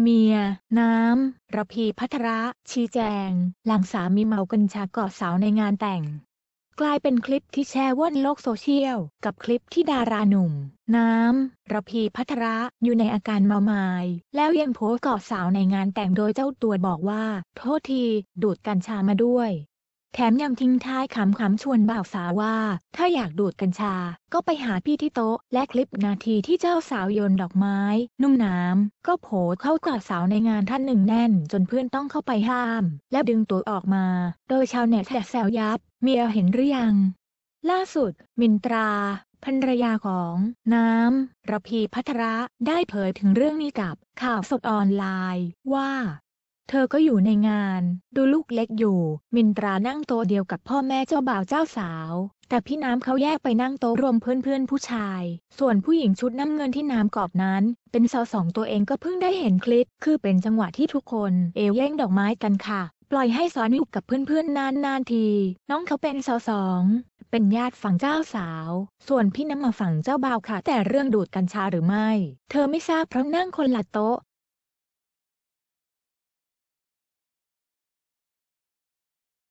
เมีย น้ำ ระพีพัทระ ชี้แจง หลังสามีเมากัญชากอดสาวในงานแต่ง กลายเป็นคลิปที่แชร์ว่อนโลกโซเชียล กับคลิปที่ดาราหนุ่ม น้ำ ระพีพัทระอยู่ในอาการเมามาย แล้วยังโพสกอดสาวในงานแต่งโดยเจ้าตัวบอกว่า โทษที ดูดกัญชามาด้วยแถมยังทิ้งท้ายขำๆชวนบ่าวสาวว่า ถ้าอยากดูดกัญชา ก็ไปหาพี่ที่โต๊ะ และคลิปนาทีที่เจ้าสาวโยนดอกไม้ นุ่มน้ำก็โผล่เข้ากอดสาวในงานท่านหนึ่งแน่น จนเพื่อนต้องเข้าไปห้าม และดึงตัวออกมา โดยชาวเน็ตแซวยับ เมียเห็นหรือยัง ล่าสุดมินตราภรรยาของน้ำระพีพัทระได้เผยถึงเรื่องนี้กับ ข่าวสดออนไลน์ว่าเธอก็อยู่ในงาน ดูลูกเล็กอยู่ มินตรานั่งโต๊ะเดียวกับพ่อแม่เจ้าบ่าวเจ้าสาว แต่พี่น้ำเขาแยกไปนั่งโต๊ะรวมเพื่อนๆผู้ชาย ส่วนผู้หญิงชุดน้ำเงินที่น้ำกอบนั้น เป็นสาวสองตัวเองก็เพิ่งได้เห็นคลิป คือเป็นจังหวะที่ทุกคนเอวแย่งดอกไม้กันค่ะ ปล่อยให้สอนอยู่กับเพื่อนๆนานนานที น้องเขาเป็นสาวสองเป็นญาติฝั่งเจ้าสาว ส่วนพี่น้ำมาฝั่งเจ้าบ่าวค่ะแต่เรื่องดูดกัญชาหรือไม่ เธอไม่ทราบเพราะนั่งคนละโต๊ะ